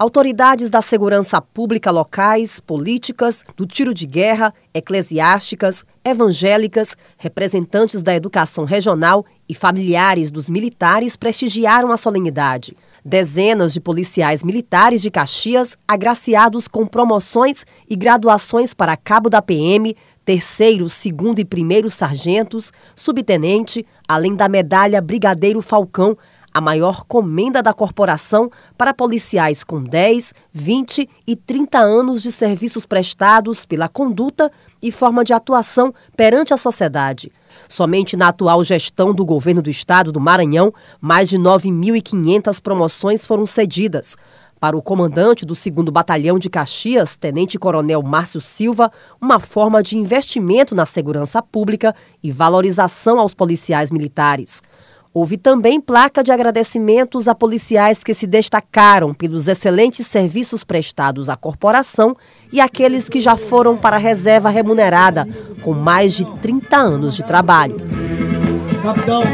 Autoridades da segurança pública locais, políticas, do tiro de guerra, eclesiásticas, evangélicas, representantes da educação regional e familiares dos militares prestigiaram a solenidade. Dezenas de policiais militares de Caxias, agraciados com promoções e graduações para cabo da PM, terceiro, segundo e primeiro sargentos, subtenente, além da medalha Brigadeiro Falcão, a maior comenda da corporação para policiais com 10, 20 e 30 anos de serviços prestados pela conduta e forma de atuação perante a sociedade. Somente na atual gestão do governo do estado do Maranhão, mais de 9.500 promoções foram cedidas. Para o comandante do 2 Batalhão de Caxias, Tenente Coronel Márcio Silva, uma forma de investimento na segurança pública e valorização aos policiais militares. Houve também placa de agradecimentos a policiais que se destacaram pelos excelentes serviços prestados à corporação e aqueles que já foram para a reserva remunerada, com mais de 30 anos de trabalho. Capitão,